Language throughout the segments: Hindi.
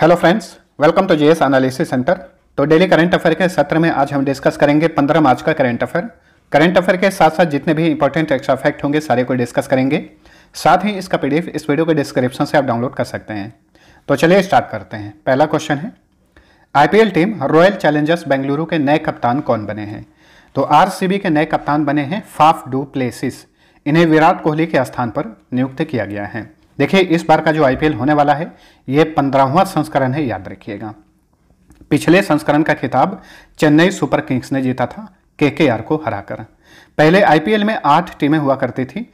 hello friends welcome to GS analysis centre तो डेली करंट अफेयर के सत्र में आज हम डिस्कस करेंगे 15 मार्च का करंट अफेयर करंट अफेयर के साथ साथ जितने भी इंपॉर्टेंट एक्स्ट्रा फैक्ट होंगे सारे को डिस्कस करेंगे साथ ही इसका पीडीएफ इस वीडियो के डिस्क्रिप्शन से आप डाउनलोड कर सकते हैं तो चलिए स्टार्ट करते हैं पहला क्वेश्चन है आई टीम रॉयल चैलेंजर्स बेंगलुरु के नए कप्तान कौन बने हैं तो आर के नए कप्तान बने हैं फाफ डू प्लेसिस इन्हें विराट कोहली के स्थान पर नियुक्त किया गया है देखिए इस बार का जो आईपीएल होने वाला है ये पंद्रहवा संस्करण है याद रखिएगा पिछले संस्करण का खिताब चेन्नई सुपर किंग्स ने जीता था केकेआर को हराकर पहले आईपीएल में आठ टीमें हुआ करती थी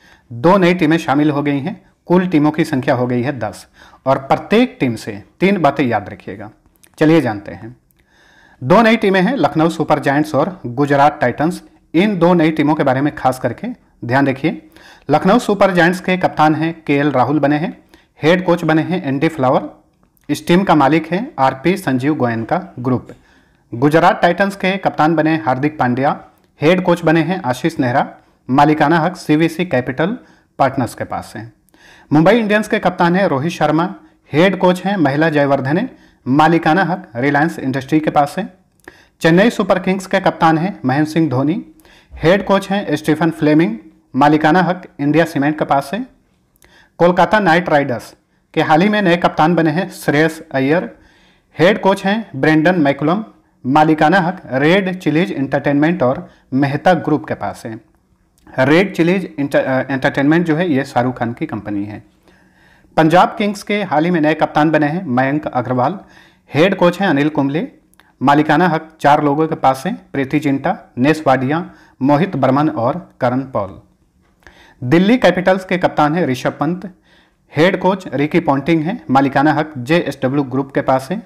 दो नई टीमें शामिल हो गई हैं कुल टीमों की संख्या हो गई है दस और प्रत्येक टीम से तीन बातें याद रखिएगा चलिए जानते हैं दो नई टीमें हैं लखनऊ सुपर जायंट्स और गुजरात टाइटंस इन दो नई टीमों के बारे में खास करके ध्यान रखिए लखनऊ सुपर जैंट्स के कप्तान हैं के एल राहुल बने हैं हेड कोच बने हैं एनडी फ्लावर इस टीम का मालिक है RP Sanjiv Goenka group Gujarat Titans के कप्तान बने हार्दिक पांड्या हेड कोच बने हैं आशीष नेहरा मालिकाना हक सीवीसी कैपिटल पार्टनर्स के पास हैं मुंबई इंडियंस के कप्तान हैं रोहित शर्मा हेड कोच हैं महिला जयवर्धने मालिकाना हक रिलायंस इंडस्ट्री के पास है चेन्नई सुपर किंग्स के कप्तान हैं महेंद्र सिंह धोनी हेड कोच हैं स्टीफन फ्लेमिंग मालिकाना हक इंडिया सीमेंट के पास है कोलकाता नाइट राइडर्स के हाल ही में नए कप्तान बने हैं श्रेयस अय्यर हेड कोच हैं ब्रेंडन मैकुलम मालिकाना हक रेड चिलीज इंटरटेनमेंट और मेहता ग्रुप के पास है रेड चिलीज इंटरटेनमेंट जो है ये शाहरुख खान की कंपनी है पंजाब किंग्स के हाल ही में नए कप्तान बने हैं मयंक अग्रवाल हेड कोच हैं अनिल कुंबले मालिकाना हक चार लोगों के पास हैं प्रीति जिंटा नेस वाडिया मोहित बर्मन और करण पॉल दिल्ली कैपिटल्स के कप्तान हैं Rishabh Pant head coach Ricky Ponting हैं मालिकाना हक जे एस डब्ल्यू ग्रुप के पास है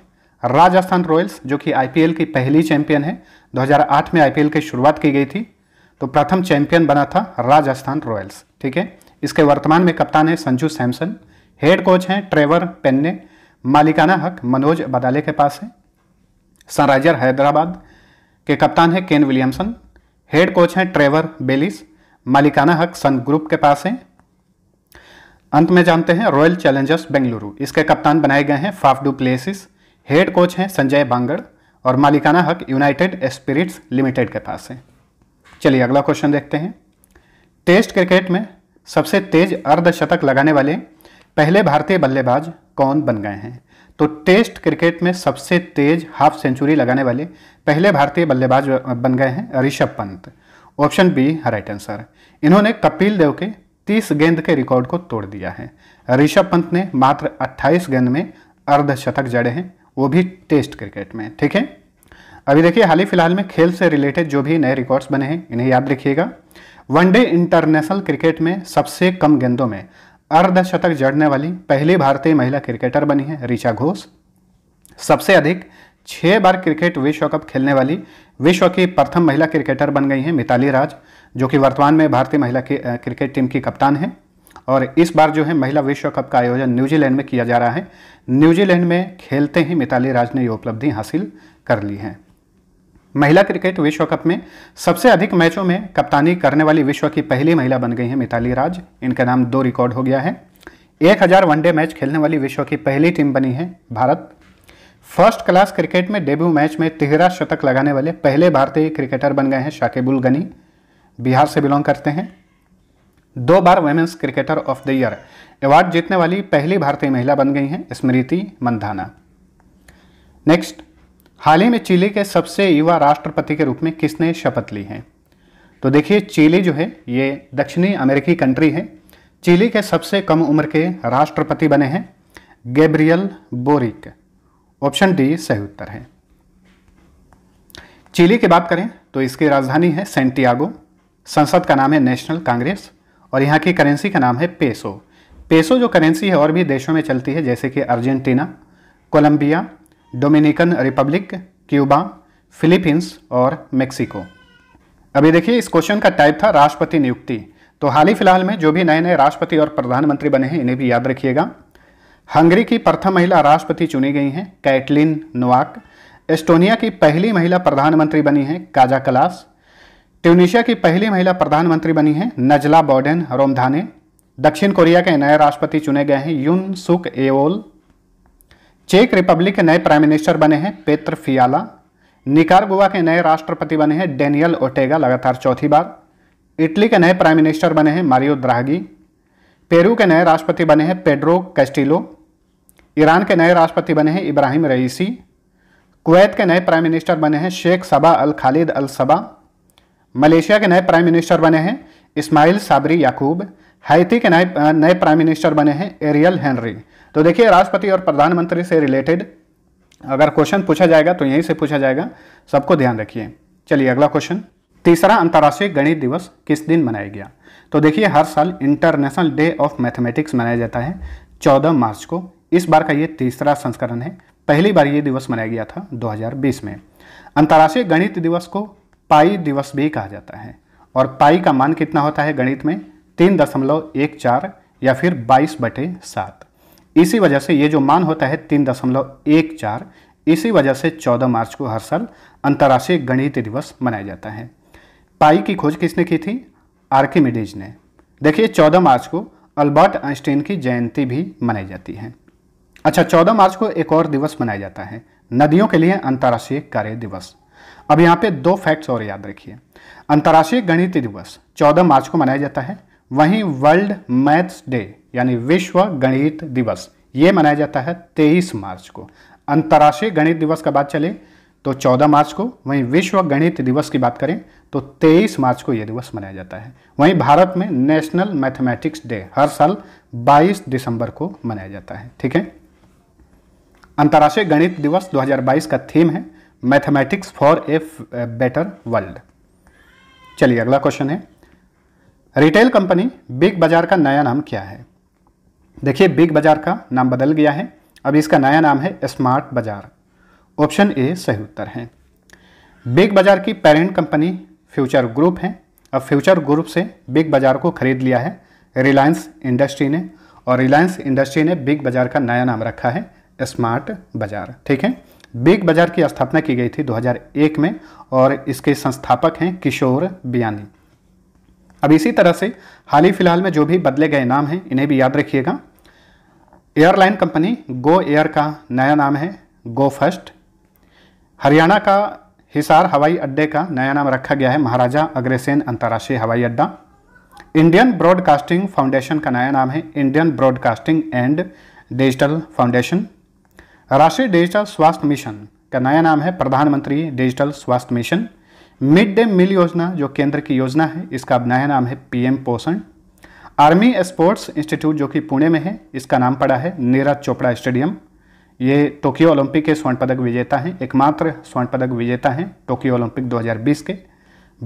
राजस्थान रॉयल्स जो कि आईपीएल की पहली चैंपियन है 2008 में आईपीएल की शुरुआत की गई थी तो प्रथम चैंपियन बना था राजस्थान रॉयल्स ठीक है इसके वर्तमान में कप्तान है संजू सैमसन हेड कोच हैं ट्रेवर पेन्ने मालिकाना हक मनोज बदाले के पास है सनराइजर हैदराबाद के कप्तान है केन विलियमसन हेड कोच हैं ट्रेवर बेलिस मालिकाना हक सन ग्रुप के पास है अंत में जानते हैं रॉयल चैलेंजर्स बेंगलुरु इसके कप्तान बनाए गए हैं फाफडू प्लेसिस हेड कोच हैं संजय बांगड़ और मालिकाना हक यूनाइटेड स्पिरिट्स लिमिटेड के पास है चलिए अगला क्वेश्चन देखते हैं टेस्ट क्रिकेट में सबसे तेज अर्धशतक लगाने वाले पहले भारतीय बल्लेबाज कौन बन गए हैं तो टेस्ट क्रिकेट में सबसे तेज हाफ सेंचुरी लगाने वाले पहले भारतीय बल्लेबाज बन गए हैं Rishabh Pant option B right answer इन्होंने कपिल देव के 30 गेंद के रिकॉर्ड को तोड़ दिया है ऋषभ पंत ने मात्र 28 गेंद में अर्धशतक जड़े हैं वो भी टेस्ट क्रिकेट में ठीक है अभी देखिए हाल ही फिलहाल में खेल से रिलेटेड जो भी नए रिकॉर्ड्स बने हैं इन्हें याद रखिएगा वनडे इंटरनेशनल क्रिकेट में सबसे कम गेंदों में अर्धशतक जड़ने वाली पहली भारतीय महिला क्रिकेटर बनी है ऋचा घोष सबसे अधिक छह बार क्रिकेट विश्व कप खेलने वाली विश्व की प्रथम महिला क्रिकेटर बन गई हैं मिताली राज जो कि वर्तमान में भारतीय महिला क्रिकेट टीम की कप्तान हैं और इस बार जो है महिला विश्व कप का आयोजन न्यूजीलैंड में किया जा रहा है न्यूजीलैंड में खेलते ही मिताली राज ने ये उपलब्धि हासिल कर ली है महिला क्रिकेट विश्व कप में सबसे अधिक मैचों में कप्तानी करने वाली विश्व की पहली महिला बन गई हैं मिताली राज इनका नाम दो रिकॉर्ड हो गया है एक हज़ार वनडे मैच खेलने वाली विश्व की पहली टीम बनी है भारत फर्स्ट क्लास क्रिकेट में डेब्यू मैच में तिहरा शतक लगाने वाले पहले भारतीय क्रिकेटर बन गए हैं शाकिबुल गनी बिहार से बिलोंग करते हैं दो बार women's cricketer of the year award जीतने वाली पहली भारतीय महिला बन गई हैं स्मृति मंधाना नेक्स्ट हाल ही में चिली के सबसे युवा राष्ट्रपति के रूप में किसने शपथ ली है तो देखिए चिली जो है ये दक्षिणी अमेरिकी कंट्री है चिली के सबसे कम उम्र के राष्ट्रपति बने हैं गैब्रियल बोरिक ऑप्शन डी सही उत्तर है चिली की बात करें तो इसकी राजधानी है सेंटियागो संसद का नाम है नेशनल कांग्रेस और यहाँ की करेंसी का नाम है पेसो पेसो जो करेंसी है और भी देशों में चलती है जैसे कि Argentina Colombia Dominican Republic Cuba Philippines और मेक्सिको अभी देखिए इस क्वेश्चन का टाइप था राष्ट्रपति नियुक्ति तो हाल ही फिलहाल में जो भी नए नए राष्ट्रपति और प्रधानमंत्री बने हैं इन्हें भी याद रखिएगा हंगरी की प्रथम महिला राष्ट्रपति चुनी गई हैं कैटलिन नोवाक एस्टोनिया की पहली महिला प्रधानमंत्री बनी हैं काजा कलास ट्यूनिशिया की पहली महिला प्रधानमंत्री बनी हैं नजला बॉर्डन रोमधाने दक्षिण कोरिया के नए राष्ट्रपति चुने गए हैं यून सुक एओल चेक रिपब्लिक के नए प्राइम मिनिस्टर बने हैं पेत्र फियाला निकारगुआ के नए राष्ट्रपति बने हैं डेनियल ओटेगा लगातार चौथी बार इटली के नए प्राइम मिनिस्टर बने हैं मारियो द्राहगी पेरू के नए राष्ट्रपति बने हैं पेड्रो कैस्टिलो ईरान के नए राष्ट्रपति बने हैं इब्राहिम रईसी कुवैत के नए प्राइम मिनिस्टर बने हैं Sheikh Sabah Al Khalid Al Sabah Malaysia के नए प्राइम मिनिस्टर बने हैं इस्माइल साबरी याकूब हैती के नए नए प्राइम मिनिस्टर बने हैं एरियल हेनरी तो देखिए राष्ट्रपति और प्रधानमंत्री से रिलेटेड अगर क्वेश्चन पूछा जाएगा तो यहीं से पूछा जाएगा सबको ध्यान रखिए चलिए अगला क्वेश्चन तीसरा अंतर्राष्ट्रीय गणित दिवस किस दिन मनाया गया तो देखिए हर साल इंटरनेशनल डे ऑफ मैथमेटिक्स मनाया जाता है चौदह मार्च को इस बार का ये तीसरा संस्करण है पहली बार ये दिवस मनाया गया था 2020 में अंतर्राष्ट्रीय गणित दिवस को पाई दिवस भी कहा जाता है और पाई का मान कितना होता है गणित में तीन दशमलव एक चार या फिर बाईस बटे सात इसी वजह से ये जो मान होता है तीन दशमलव एक चार इसी वजह से चौदह मार्च को हर साल अंतर्राष्ट्रीय गणित दिवस मनाया जाता है पाई की खोज किसने की थी आर्किमिडीज ने देखिए चौदह मार्च को अल्बर्ट आइंस्टीन की जयंती भी मनाई जाती है अच्छा चौदह मार्च को एक और दिवस मनाया जाता है नदियों के लिए अंतर्राष्ट्रीय कार्य दिवस अब यहाँ पे दो फैक्ट्स और याद रखिए अंतर्राष्ट्रीय गणित दिवस 14 मार्च को मनाया जाता है वहीं वर्ल्ड मैथ्स डे यानी विश्व गणित दिवस ये मनाया जाता है 23 मार्च को अंतर्राष्ट्रीय गणित दिवस का बात चले तो 14 मार्च को वहीं विश्व गणित दिवस की बात करें तो 23 मार्च को यह दिवस मनाया जाता है वहीं भारत में नेशनल मैथमेटिक्स डे हर साल 22 दिसंबर को मनाया जाता है ठीक है अंतर्राष्ट्रीय गणित दिवस 2022 का थीम है mathematics for a better world चलिए अगला क्वेश्चन है रिटेल कंपनी बिग बाजार का नया नाम क्या है देखिए बिग बाजार का नाम बदल गया है अब इसका नया नाम है स्मार्ट बाजार ऑप्शन ए सही उत्तर है बिग बाजार की पेरेंट कंपनी फ्यूचर ग्रुप है अब फ्यूचर ग्रुप से बिग बाजार को खरीद लिया है रिलायंस इंडस्ट्री ने और रिलायंस इंडस्ट्री ने बिग बाजार का नया नाम रखा है स्मार्ट बाजार ठीक है बिग बाजार की स्थापना की गई थी 2001 में और इसके संस्थापक हैं किशोर बियानी अब इसी तरह से हाल ही फिलहाल में जो भी बदले गए नाम हैं इन्हें भी याद रखिएगा एयरलाइन कंपनी गो एयर का नया नाम है गो फर्स्ट हरियाणा का हिसार हवाई अड्डे का नया नाम रखा गया है महाराजा अग्रसेन अंतर्राष्ट्रीय हवाई अड्डा इंडियन ब्रॉडकास्टिंग फाउंडेशन का नया नाम है Indian Broadcasting and Digital Foundation राष्ट्रीय डिजिटल स्वास्थ्य मिशन का नया नाम है प्रधानमंत्री डिजिटल स्वास्थ्य मिशन मिड डे मील योजना जो केंद्र की योजना है इसका अब नया नाम है पीएम पोषण आर्मी स्पोर्ट्स इंस्टीट्यूट जो कि पुणे में है इसका नाम पड़ा है नीरज चोपड़ा स्टेडियम ये टोक्यो ओलंपिक के स्वर्ण पदक विजेता हैं एकमात्र स्वर्ण पदक विजेता हैं टोक्यो ओलंपिक 2020 के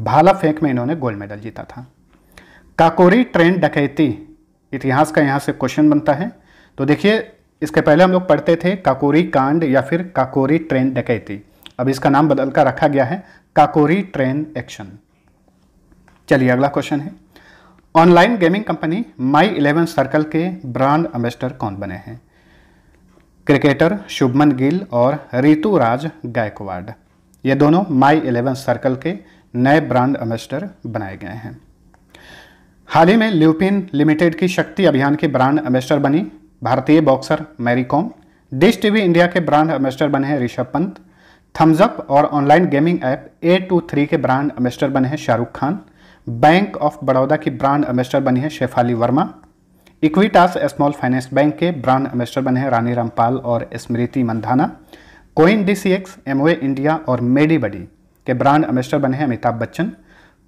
भाला फेंक में इन्होंने गोल्ड मेडल जीता था काकोरी ट्रेन डकैती इतिहास का यहाँ से क्वेश्चन बनता है तो देखिए इसके पहले हम लोग पढ़ते थे काकोरी कांड या फिर काकोरी ट्रेन डकैती अब इसका नाम बदल कर रखा गया है काकोरी ट्रेन एक्शन चलिए अगला क्वेश्चन है online gaming company My Eleven Circle के ब्रांड एम्बेसडर कौन बने हैं क्रिकेटर शुभमन गिल और रितु राज गायकवाड ये दोनों माई इलेवन सर्कल के नए ब्रांड एम्बेसडर बनाए गए हैं हाल ही में ल्यूपिन लिमिटेड की शक्ति अभियान की ब्रांड एम्बेसडर बनी भारतीय boxer Mary Kom Dish TV India के ब्रांड एम्बेस्टर बने हैं ऋषभ पंत थम्सअप और online gaming app A two three के ब्रांड एम्बेस्टर बने हैं शाहरुख खान बैंक ऑफ बड़ौदा की ब्रांड एम्बेस्टर बनी है Shefali Verma Equitas small finance bank के ब्रांड एम्बेस्टर बने हैं रानी रामपाल और Smriti Mandhana Coin D C X MOA India और मेडी बडी के ब्रांड एम्बेस्टर बने हैं अमिताभ बच्चन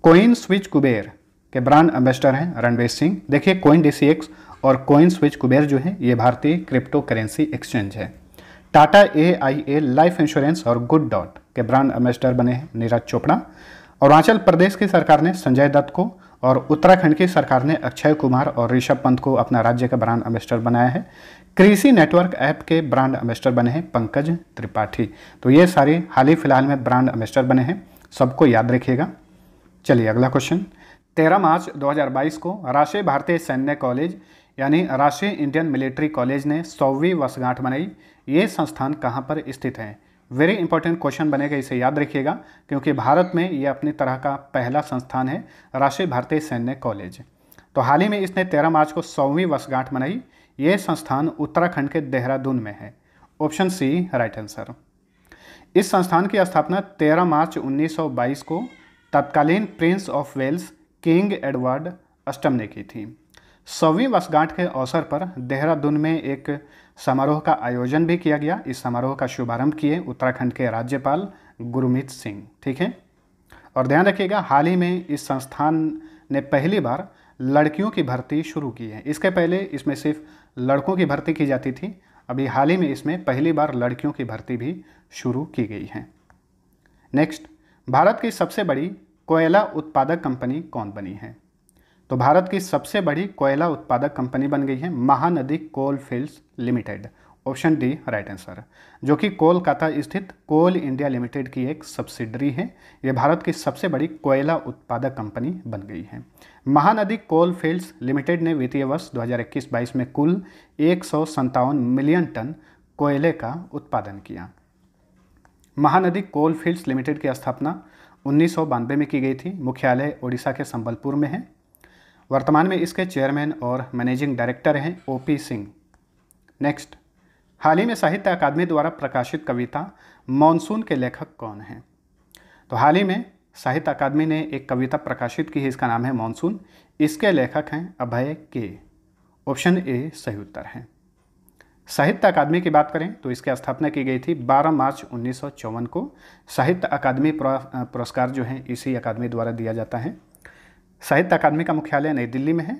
कोइन स्विच कुबेर के ब्रांड एम्बेस्टर हैं रणवीर सिंह देखिए कोइन डी सी एक्स और कोइन स्विच कुबेर जो है ये भारतीय क्रिप्टो करेंसी एक्सचेंज है Tata A I A life insurance और गुड डॉट के ब्रांड एम्बेसडर बने हैं नीरज चोपड़ा अरुणाचल प्रदेश की सरकार ने संजय दत्त को और उत्तराखंड की सरकार ने अक्षय कुमार और ऋषभ पंत को अपना राज्य का ब्रांड एम्बेसडर बनाया है कृषि नेटवर्क ऐप के ब्रांड एम्बेसडर बने हैं पंकज त्रिपाठी तो ये सारे हाल ही फिलहाल में ब्रांड एम्बेसडर बने हैं सबको याद रखिएगा चलिए अगला क्वेश्चन 13 मार्च 2022 को राष्ट्रीय भारतीय सैन्य कॉलेज यानी राष्ट्रीय इंडियन मिलिट्री कॉलेज ने सौवीं वर्षगांठ मनाई ये संस्थान कहाँ पर स्थित है वेरी इंपॉर्टेंट क्वेश्चन बनेगा इसे याद रखिएगा क्योंकि भारत में ये अपनी तरह का पहला संस्थान है राष्ट्रीय भारतीय सैन्य कॉलेज तो हाल ही में इसने तेरह मार्च को सौवीं वर्षगांठ मनाई ये संस्थान उत्तराखंड के देहरादून में है ऑप्शन सी राइट आंसर इस संस्थान की स्थापना 13 मार्च 1922 को तत्कालीन prince of Wales King Edward अष्टम ने की थी सौवीं वर्षगांठ के अवसर पर देहरादून में एक समारोह का आयोजन भी किया गया इस समारोह का शुभारंभ किए उत्तराखंड के राज्यपाल गुरुमीत सिंह ठीक है और ध्यान रखिएगा हाल ही में इस संस्थान ने पहली बार लड़कियों की भर्ती शुरू की है इसके पहले इसमें सिर्फ लड़कों की भर्ती की जाती थी अभी हाल ही में इसमें पहली बार लड़कियों की भर्ती भी शुरू की गई है नेक्स्ट भारत की सबसे बड़ी कोयला उत्पादक कंपनी कौन बनी है तो भारत की सबसे बड़ी कोयला उत्पादक कंपनी बन गई है Mahanadi coal fields limited option D right answer जो कि कोलकाता स्थित कोल इंडिया लिमिटेड की एक सब्सिडरी है यह भारत की सबसे बड़ी कोयला उत्पादक कंपनी बन गई है महानदी कोल फील्ड्स लिमिटेड ने वित्तीय वर्ष 2021-22 में कुल एक मिलियन टन कोयले का उत्पादन किया महानदी कोल फील्ड्स लिमिटेड की स्थापना उन्नीस में की गई थी मुख्यालय ओडिशा के संबलपुर में है वर्तमान में इसके चेयरमैन और मैनेजिंग डायरेक्टर हैं ओ पी सिंह नेक्स्ट हाल ही में साहित्य अकादमी द्वारा प्रकाशित कविता मानसून के लेखक कौन हैं तो हाल ही में साहित्य अकादमी ने एक कविता प्रकाशित की है इसका नाम है मानसून इसके लेखक हैं अभय के ऑप्शन ए सही उत्तर है साहित्य अकादमी की बात करें तो इसकी स्थापना की गई थी 12 मार्च उन्नीस को साहित्य अकादमी पुरस्कार जो है इसी अकादमी द्वारा दिया जाता है साहित्य अकादमी का मुख्यालय नई दिल्ली में है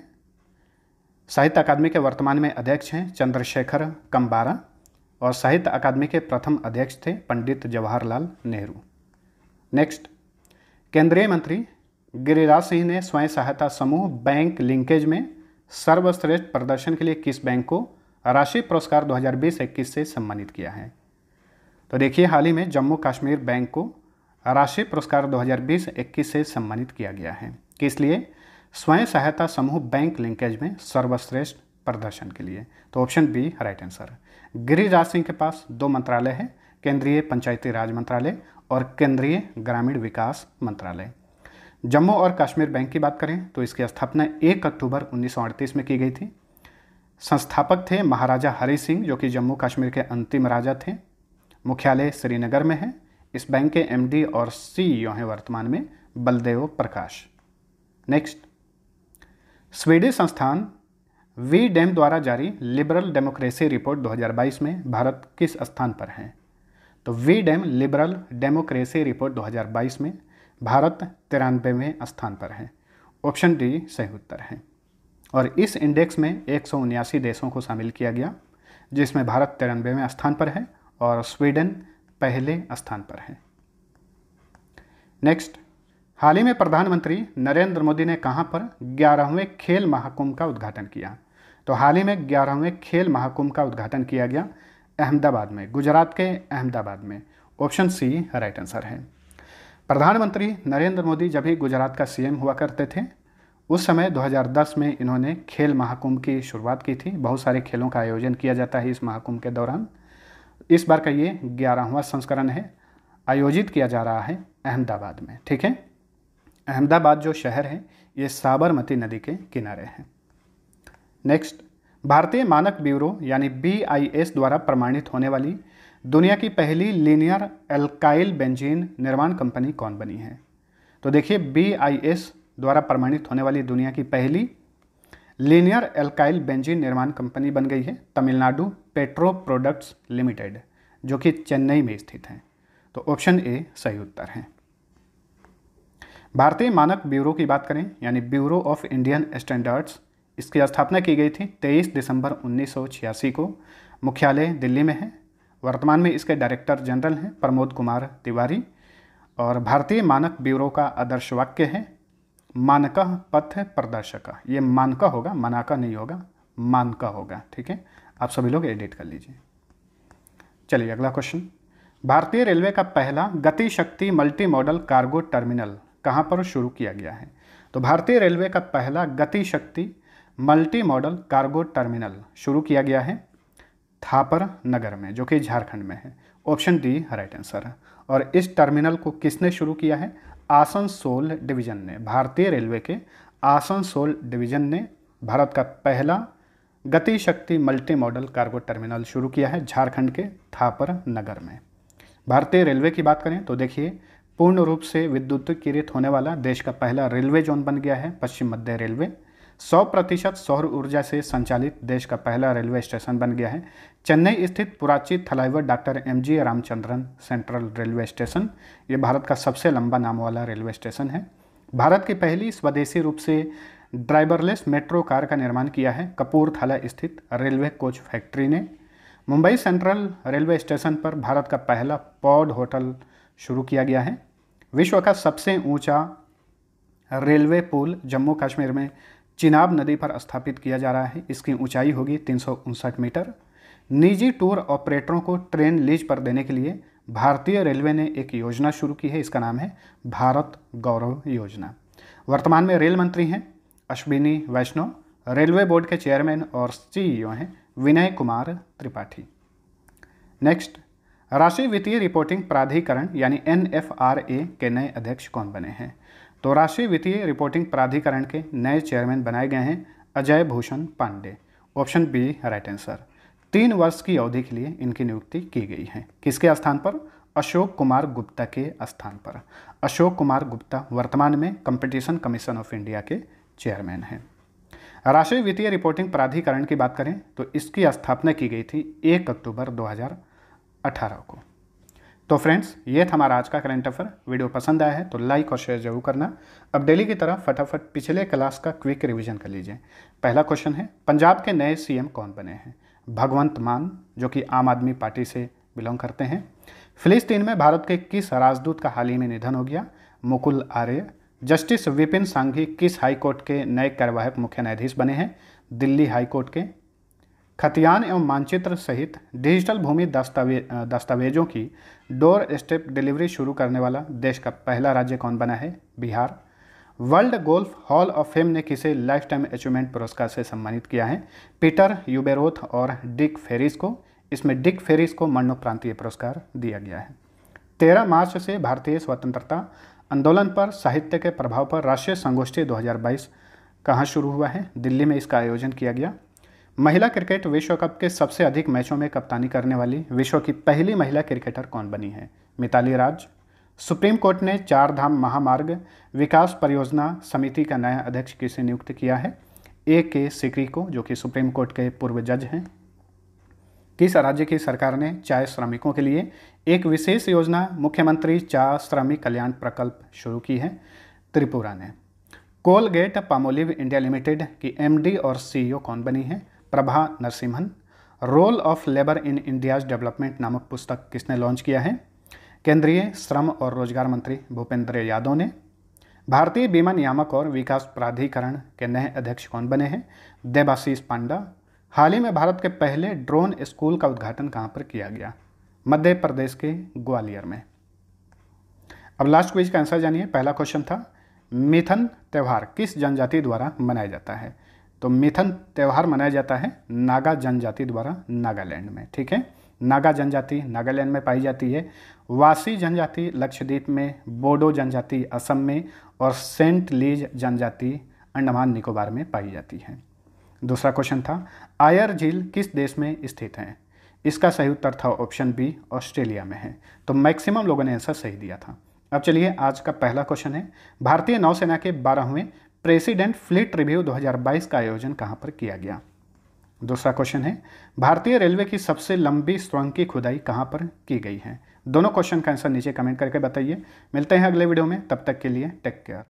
साहित्य अकादमी के वर्तमान में अध्यक्ष हैं चंद्रशेखर कम्बारा और साहित्य अकादमी के प्रथम अध्यक्ष थे पंडित जवाहरलाल नेहरू नेक्स्ट केंद्रीय मंत्री गिरिराज सिंह ने स्वयं सहायता समूह बैंक लिंकेज में सर्वश्रेष्ठ प्रदर्शन के लिए किस बैंक को राशि पुरस्कार 2020-21 से सम्मानित किया है तो देखिए हाल ही में जम्मू कश्मीर बैंक को राशि पुरस्कार 2020-21 से सम्मानित किया गया है किस लिए स्वयं सहायता समूह बैंक लिंकेज में सर्वश्रेष्ठ प्रदर्शन के लिए तो option B right answer Giriraj Singh के पास दो मंत्रालय है केंद्रीय पंचायती राज मंत्रालय और केंद्रीय ग्रामीण विकास मंत्रालय जम्मू और कश्मीर बैंक की बात करें तो इसकी स्थापना 1 अक्टूबर उन्नीस में की गई थी संस्थापक थे महाराजा हरि सिंह जो कि जम्मू कश्मीर के अंतिम राजा थे मुख्यालय श्रीनगर में है इस बैंक के एमडी और सीईओ e हैं वर्तमान में बलदेव प्रकाश नेक्स्ट स्वीडिश संस्थान वी डैम द्वारा जारी लिबरल डेमोक्रेसी रिपोर्ट 2022 में भारत किस स्थान पर है तो V Dem liberal democracy report 2022 में भारत तिरानबेवें स्थान पर है ऑप्शन डी सही उत्तर है और इस इंडेक्स में एक देशों को शामिल किया गया जिसमें भारत तिरानबेवें स्थान पर है और स्वीडन पहले स्थान पर है नेक्स्ट हाल ही में प्रधानमंत्री नरेंद्र मोदी ने कहाँ पर ग्यारहवें खेल महाकुंभ का उद्घाटन किया तो हाल ही में ग्यारहवें खेल महाकुंभ का उद्घाटन किया गया अहमदाबाद में गुजरात के अहमदाबाद में ऑप्शन सी राइट आंसर है प्रधानमंत्री नरेंद्र मोदी जब भी गुजरात का सीएम हुआ करते थे उस समय 2010 में इन्होंने खेल महाकुंभ की शुरुआत की थी बहुत सारे खेलों का आयोजन किया जाता है इस महाकुंभ के दौरान इस बार का ये ग्यारहवा संस्करण है आयोजित किया जा रहा है अहमदाबाद में ठीक है अहमदाबाद जो शहर है ये साबरमती नदी के किनारे हैं नेक्स्ट भारतीय मानक ब्यूरो यानी बी द्वारा प्रमाणित होने वाली दुनिया की पहली लीनियर एल्काइल बेंजीन निर्माण कंपनी कौन बनी है तो देखिए बी द्वारा प्रमाणित होने वाली दुनिया की पहली लीनियर एल्काइल बेंजीन निर्माण कंपनी बन गई है तमिलनाडु पेट्रो प्रोडक्ट्स लिमिटेड जो कि चेन्नई में स्थित हैं तो ऑप्शन ए सही उत्तर है भारतीय मानक ब्यूरो की बात करें यानी ब्यूरो ऑफ इंडियन स्टैंडर्ड्स इसकी स्थापना की गई थी 23 दिसंबर 1986 को मुख्यालय दिल्ली में है वर्तमान में इसके डायरेक्टर जनरल हैं प्रमोद कुमार तिवारी और भारतीय मानक ब्यूरो का आदर्श वाक्य है मानक पथ प्रदर्शक ये मानक होगा मनाका नहीं होगा मानक होगा ठीक है आप सभी लोग एडिट कर लीजिए चलिए अगला क्वेश्चन भारतीय रेलवे का पहला गति शक्ति मल्टी मॉडल कार्गो टर्मिनल कहाँ पर शुरू किया गया है तो भारतीय रेलवे का पहला गति शक्ति मल्टी मॉडल कार्गो टर्मिनल शुरू किया गया है थापर नगर में जो कि झारखंड में है ऑप्शन डी राइट आंसर है और इस टर्मिनल को किसने शुरू किया है आसनसोल डिवीज़न ने भारतीय रेलवे के आसनसोल डिवीज़न ने भारत का पहला गति शक्ति मल्टी मॉडल कार्गो टर्मिनल शुरू किया है झारखंड के थापर नगर में भारतीय रेलवे की बात करें तो देखिए पूर्ण रूप से विद्युतीकृत होने वाला देश का पहला रेलवे जोन बन गया है पश्चिम मध्य रेलवे 100 प्रतिशत सौर ऊर्जा से संचालित देश का पहला रेलवे स्टेशन बन गया है चेन्नई स्थित Puratchi Thalaivar doctor M G Ramachandran central railway station ये भारत का सबसे लंबा नाम वाला रेलवे स्टेशन है भारत की पहली स्वदेशी रूप से ड्राइवरलेस मेट्रो कार का निर्माण किया है कपूरथला स्थित रेलवे कोच फैक्ट्री ने मुंबई सेंट्रल रेलवे स्टेशन पर भारत का पहला पॉड होटल शुरू किया गया है विश्व का सबसे ऊंचा रेलवे पुल जम्मू कश्मीर में चिनाब नदी पर स्थापित किया जा रहा है इसकी ऊंचाई होगी तीन मीटर निजी टूर ऑपरेटरों को ट्रेन लीज पर देने के लिए भारतीय रेलवे ने एक योजना शुरू की है इसका नाम है भारत गौरव योजना वर्तमान में रेल मंत्री हैं अश्विनी वैष्णव रेलवे बोर्ड के चेयरमैन और सीईओ हैं विनय कुमार त्रिपाठी नेक्स्ट राष्ट्रीय वित्तीय रिपोर्टिंग प्राधिकरण यानी एन के नए अध्यक्ष कौन बने हैं तो राष्ट्रीय वित्तीय रिपोर्टिंग प्राधिकरण के नए चेयरमैन बनाए गए हैं Ajay Bhushan Pandey option B right answer तीन वर्ष की अवधि के लिए इनकी नियुक्ति की गई है किसके स्थान पर अशोक कुमार गुप्ता के स्थान पर अशोक कुमार गुप्ता वर्तमान में कंपटीशन कमीशन ऑफ इंडिया के चेयरमैन हैं राष्ट्रीय वित्तीय रिपोर्टिंग प्राधिकरण की बात करें तो इसकी स्थापना की गई थी 1 अक्टूबर 2000 अठारह को तो फ्रेंड्स ये था हमारा आज का करंट अफेयर वीडियो पसंद आया है तो लाइक और शेयर जरूर करना अब डेली की तरह फटाफट पिछले क्लास का क्विक रिवीजन कर लीजिए पहला क्वेश्चन है पंजाब के नए सीएम कौन बने हैं भगवंत मान जो कि आम आदमी पार्टी से बिलोंग करते हैं फिलिस्तीन में भारत के किस राजदूत का हाल ही में निधन हो गया मुकुल आर्य जस्टिस विपिन सांघी किस हाईकोर्ट के नए कार्यवाहक मुख्य न्यायाधीश बने हैं दिल्ली हाईकोर्ट के खतियान एवं मानचित्र सहित डिजिटल भूमि दस्तावे दस्तावेजों की डोर स्टेप डिलीवरी शुरू करने वाला देश का पहला राज्य कौन बना है Bihar world golf hall of fame ने किसे लाइफ टाइम अचीवमेंट पुरस्कार से सम्मानित किया है पीटर यूबेरोथ और डिक फेरिस को इसमें डिक फेरिस को मरणोप्रांतीय पुरस्कार दिया गया है तेरह मार्च से भारतीय स्वतंत्रता आंदोलन पर साहित्य के प्रभाव पर राष्ट्रीय संगोष्ठी 2022 कहाँ शुरू हुआ है दिल्ली में इसका आयोजन किया गया महिला क्रिकेट विश्व कप के सबसे अधिक मैचों में कप्तानी करने वाली विश्व की पहली महिला क्रिकेटर कौन बनी है मिताली राज सुप्रीम कोर्ट ने चार धाम महामार्ग विकास परियोजना समिति का नया अध्यक्ष किसे नियुक्त किया है ए के सिकरी को जो कि सुप्रीम कोर्ट के पूर्व जज हैं किस राज्य की सरकार ने चाय श्रमिकों के लिए एक विशेष योजना मुख्यमंत्री चाय श्रमिक कल्याण प्रकल्प शुरू की है त्रिपुरा ने कोलगेट पामोलिव इंडिया लिमिटेड की एमडी और सीईओ e कौन बनी है Prabha Narasimhan role of labour in India's development नामक पुस्तक किसने लॉन्च किया है केंद्रीय श्रम और रोजगार मंत्री भूपेंद्र यादव ने भारतीय बीमा नियामक और विकास प्राधिकरण के नए अध्यक्ष कौन बने हैं देवाशीष पांडा हाल ही में भारत के पहले ड्रोन स्कूल का उद्घाटन कहां पर किया गया मध्य प्रदेश के ग्वालियर में अब लास्ट क्विज का आंसर जानिए पहला क्वेश्चन था मिथन त्यौहार किस जनजाति द्वारा मनाया जाता है तो मिथन त्यौहार मनाया जाता है नागा जनजाति द्वारा नागालैंड में ठीक है नागा जनजाति नागालैंड में पाई जाती है वासी जनजाति लक्षद्वीप में बोडो जनजाति असम में और सेंट लीज जनजाति अंडमान निकोबार में पाई जाती है दूसरा क्वेश्चन था आयर झील किस देश में स्थित है इसका सही उत्तर था ऑप्शन बी ऑस्ट्रेलिया में है तो मैक्सिमम लोगों ने आंसर सही दिया था अब चलिए आज का पहला क्वेश्चन है भारतीय नौसेना के बारहवें प्रेसिडेंट फ्लीट रिव्यू 2022 का आयोजन कहां पर किया गया दूसरा क्वेश्चन है भारतीय रेलवे की सबसे लंबी सुरंग की खुदाई कहां पर की गई है दोनों क्वेश्चन का आंसर नीचे कमेंट करके बताइए मिलते हैं अगले वीडियो में तब तक के लिए टेक केयर